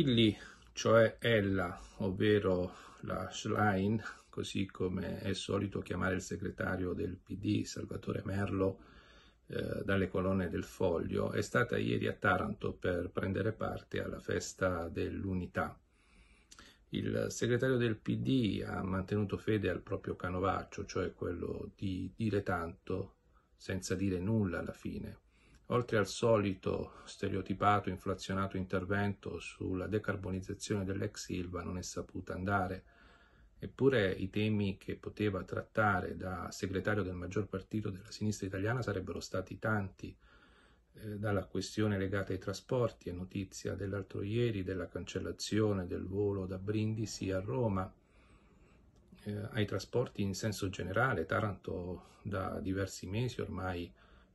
spilli, cioè ella, ovvero la Schlein, così come è solito chiamare il segretario del PD, Salvatore Merlo, eh, dalle colonne del Foglio, è stata ieri a Taranto per prendere parte alla festa dell'unità. Il segretario del PD ha mantenuto fede al proprio canovaccio, cioè quello di dire tanto senza dire nulla alla fine. Oltre al solito stereotipato, inflazionato intervento sulla decarbonizzazione dell'ex Silva non è saputa andare, eppure i temi che poteva trattare da segretario del maggior partito della sinistra italiana sarebbero stati tanti, eh, dalla questione legata ai trasporti, è notizia dell'altro ieri della cancellazione del volo da Brindisi a Roma, eh, ai trasporti in senso generale, Taranto da diversi mesi ormai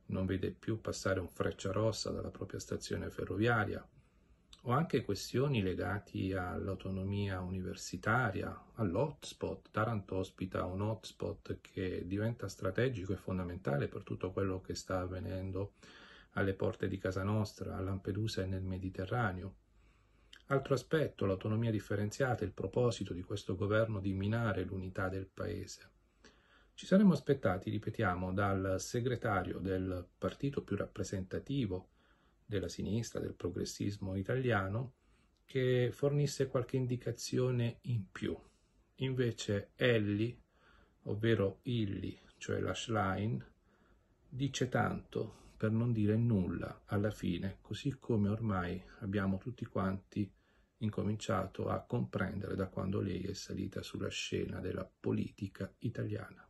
non vede più passare un freccia rossa dalla propria stazione ferroviaria, o anche questioni legate all'autonomia universitaria, all'hotspot. Taranto ospita un hotspot che diventa strategico e fondamentale per tutto quello che sta avvenendo alle porte di casa nostra, a Lampedusa e nel Mediterraneo. Altro aspetto, l'autonomia differenziata, il proposito di questo governo di minare l'unità del paese. Ci saremmo aspettati, ripetiamo, dal segretario del partito più rappresentativo della sinistra, del progressismo italiano, che fornisse qualche indicazione in più. Invece Elli, ovvero Illi, cioè la Schlein, dice tanto per non dire nulla alla fine, così come ormai abbiamo tutti quanti incominciato a comprendere da quando lei è salita sulla scena della politica italiana.